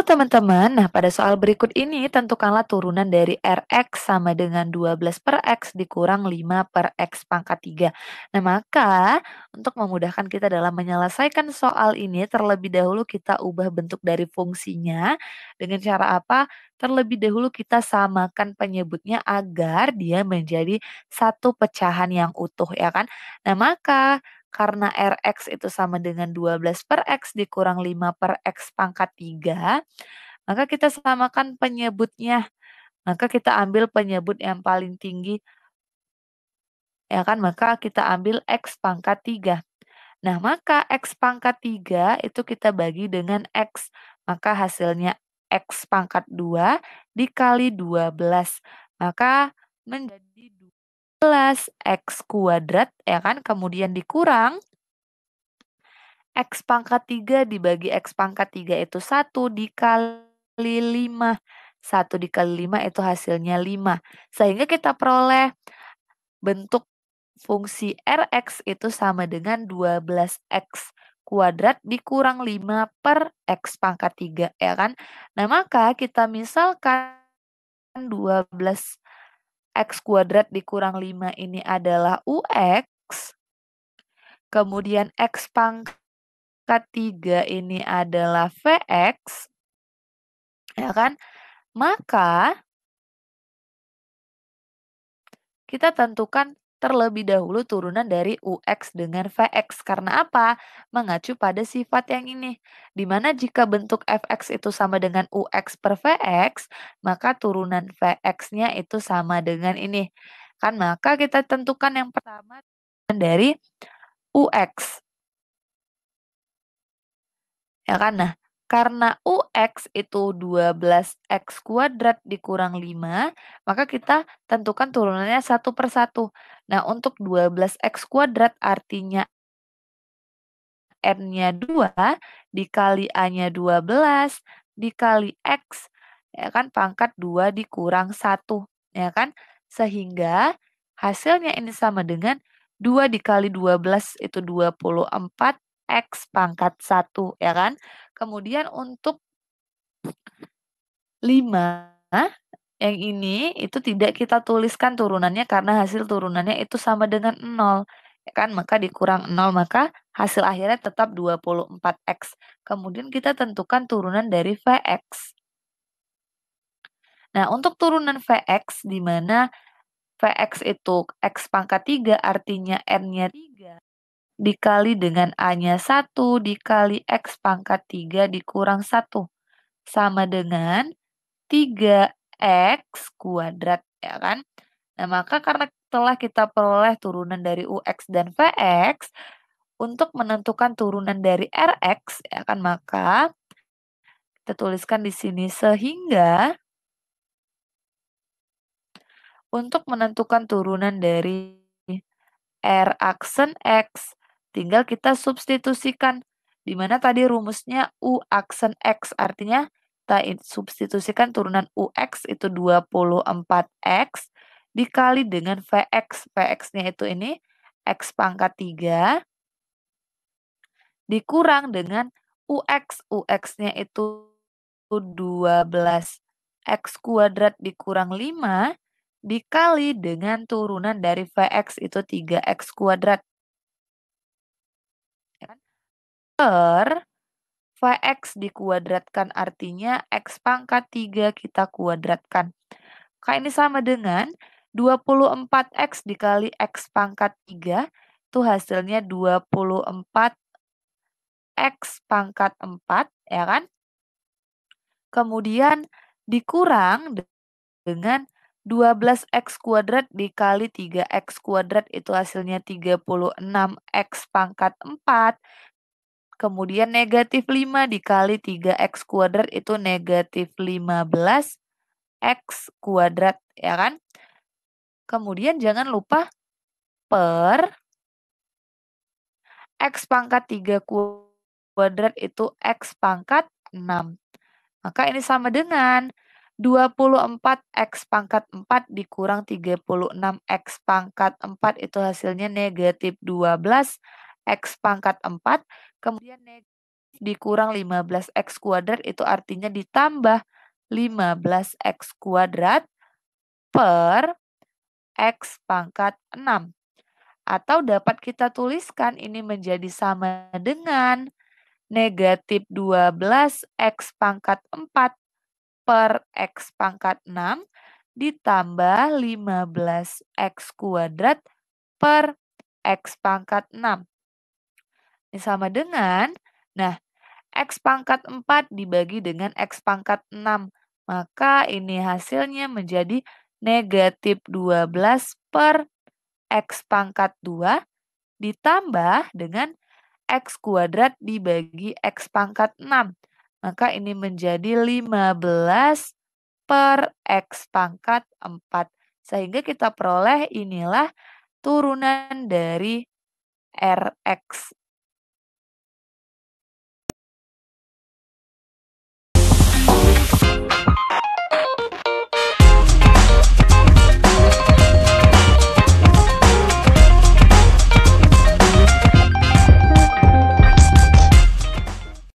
teman-teman, nah pada soal berikut ini tentukanlah turunan dari Rx sama dengan 12 per X dikurang 5 per X pangkat 3. Nah maka untuk memudahkan kita dalam menyelesaikan soal ini terlebih dahulu kita ubah bentuk dari fungsinya dengan cara apa? terlebih dahulu kita samakan penyebutnya agar dia menjadi satu pecahan yang utuh ya kan. Nah, maka karena Rx itu sama dengan 12 per X dikurang 5 per X pangkat 3, maka kita samakan penyebutnya. Maka kita ambil penyebut yang paling tinggi, ya kan? Maka kita ambil X pangkat 3. Nah, maka X pangkat 3 itu kita bagi dengan X. Maka hasilnya X pangkat 2 dikali 12. Maka menjadi X kuadrat ya kan kemudian dikurang X pangkat 3 dibagi X pangkat 3 itu 1 dikali 5. 1 dikali 5 itu hasilnya 5. Sehingga kita peroleh bentuk fungsi Rx itu sama dengan 12X kuadrat dikurang 5 per X pangkat 3, ya kan? Nah, maka kita misalkan 12 X kuadrat dikurang 5 ini adalah UX. Kemudian X pangkat 3 ini adalah VX. Ya kan? Maka kita tentukan terlebih dahulu turunan dari UX dengan VX. Karena apa? Mengacu pada sifat yang ini. Dimana jika bentuk FX itu sama dengan UX per VX, maka turunan VX-nya itu sama dengan ini. Kan maka kita tentukan yang pertama dari UX. Ya kan? Nah, karena UX itu 12X kuadrat dikurang 5, maka kita tentukan turunannya satu persatu. Nah, untuk 12X kuadrat artinya N-nya 2, dikali A-nya 12, dikali X, ya kan, pangkat 2 dikurang 1, ya kan. Sehingga hasilnya ini sama dengan 2 dikali 12 itu 24 X pangkat 1, ya kan. Kemudian untuk 5 yang ini itu tidak kita tuliskan turunannya karena hasil turunannya itu sama dengan 0. Ya kan maka dikurang 0 maka hasil akhirnya tetap 24x. Kemudian kita tentukan turunan dari Vx. Nah, untuk turunan Vx di mana Vx itu x pangkat 3 artinya n-nya 3 dikali dengan A-nya 1 dikali X pangkat 3 dikurang 1 sama dengan 3X kuadrat ya kan. Nah maka karena telah kita peroleh turunan dari UX dan VX untuk menentukan turunan dari RX ya kan maka kita tuliskan di sini sehingga untuk menentukan turunan dari R aksen X Tinggal kita substitusikan. Di mana tadi rumusnya U aksen X. Artinya kita substitusikan turunan u x itu 24X dikali dengan VX. VX-nya itu ini X pangkat 3 dikurang dengan u UX. UX-nya itu 12X kuadrat dikurang 5 dikali dengan turunan dari VX itu 3X kuadrat. per Vx dikuadratkan artinya X pangkat 3 kita kuadratkan. K ini sama dengan 24X dikali X pangkat 3 itu hasilnya 24X pangkat 4 ya kan? Kemudian dikurang dengan 12x kuadrat dikali 3x kuadrat itu hasilnya 36x pangkat 4 Kemudian negatif 5 dikali 3x kuadrat itu negatif 15x kuadrat, ya kan? Kemudian jangan lupa per x pangkat 3 kuadrat itu x pangkat 6. Maka ini sama dengan 24x pangkat 4 dikurang 36x pangkat 4 itu hasilnya negatif 12 X pangkat 4, kemudian negatif dikurang 15X kuadrat itu artinya ditambah 15X kuadrat per X pangkat 6. Atau dapat kita tuliskan ini menjadi sama dengan negatif 12X pangkat 4 per X pangkat 6 ditambah 15X kuadrat per X pangkat 6. Sama dengan, nah, X pangkat 4 dibagi dengan X pangkat 6. Maka ini hasilnya menjadi negatif 12 per X pangkat 2 ditambah dengan X kuadrat dibagi X pangkat 6. Maka ini menjadi 15 per X pangkat 4. Sehingga kita peroleh inilah turunan dari Rx